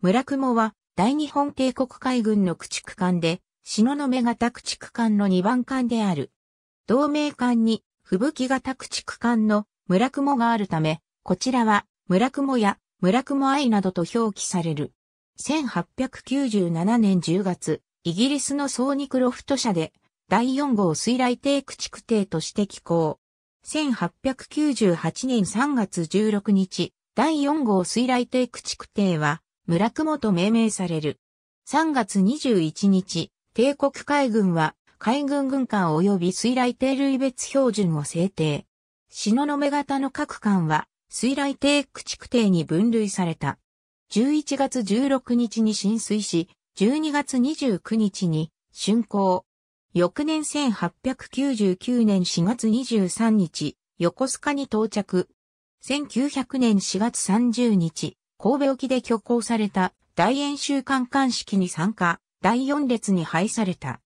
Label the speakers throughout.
Speaker 1: 村雲は大日本帝国海軍の駆逐艦で、の目型駆逐艦の2番艦である。同盟艦に吹雪型駆逐艦の村雲があるため、こちらは村雲や村雲愛などと表記される。1897年10月、イギリスのソーニクロフト社で第4号水雷艇駆逐艇として寄港。1898年3月16日、第4号水雷艇駆逐艇は村雲と命名される。3月21日、帝国海軍は海軍軍艦及び水雷艇類別標準を制定。の目型の各艦は水雷艇駆逐艇に分類された。11月16日に浸水し、12月29日に竣工。翌年1899年4月23日、横須賀に到着。1900年4月30日、神戸沖で挙行された大演習艦艦式に参加、第四列に配された。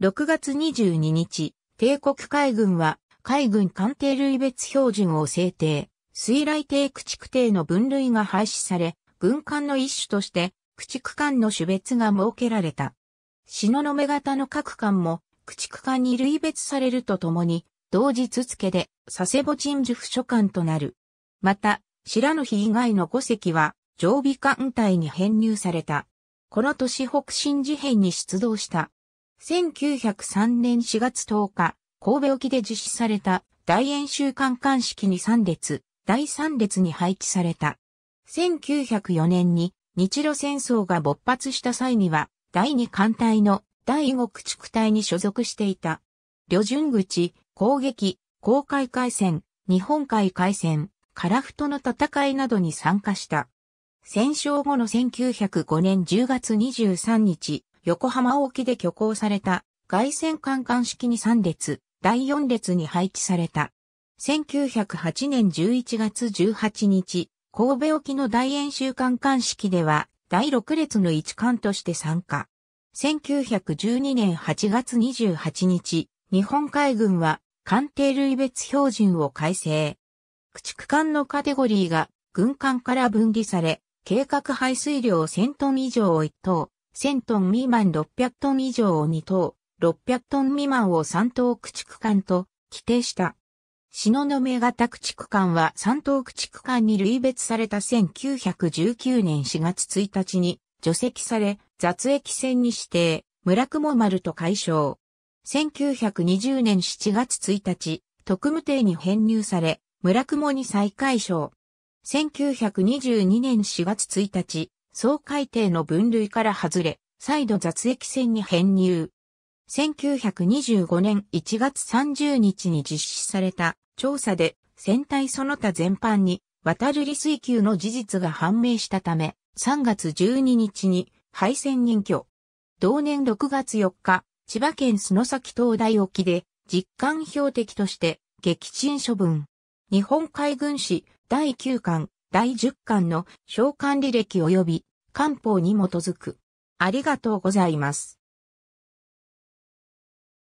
Speaker 1: 6月22日、帝国海軍は海軍艦艇類別標準を制定、水雷艇駆逐艇の分類が廃止され、軍艦の一種として駆逐艦の種別が設けられた。の目型の各艦も駆逐艦に類別されるとともに、同日付で佐世保鎮守府所艦となる。また、白の日以外の5隻は常備艦隊に編入された。この年北新事変に出動した。1903年4月10日、神戸沖で実施された大演習艦艦式に3列、第3列に配置された。1904年に日露戦争が勃発した際には、第2艦隊の第5駆逐隊に所属していた。旅順口、攻撃、航海海戦、日本海海戦、カラフトの戦いなどに参加した。戦勝後の1905年10月23日、横浜沖で挙行された外戦艦艦式に3列、第4列に配置された。1908年11月18日、神戸沖の大演習艦艦式では、第6列の一艦として参加。1912年8月28日、日本海軍は艦艇類別標準を改正。駆逐艦のカテゴリーが軍艦から分離され、計画排水量1000トン以上を1等、1000トン未満600トン以上を2等、600トン未満を3等駆逐艦と規定した。篠の目型駆逐艦は3等駆逐艦に類別された1919年4月1日に除籍され、雑液船に指定、村雲丸と解消。1920年7月1日、特務艇に編入され、村雲に再解消。1922年4月1日、総改定の分類から外れ、再度雑液船に編入。1925年1月30日に実施された調査で船体その他全般に渡る利水球の事実が判明したため、3月12日に廃船任居。同年6月4日、千葉県須崎東大沖で実感標的として撃沈処分。日本海軍史第9巻、第10巻の召喚履歴及び官報に基づく。ありがとうございます。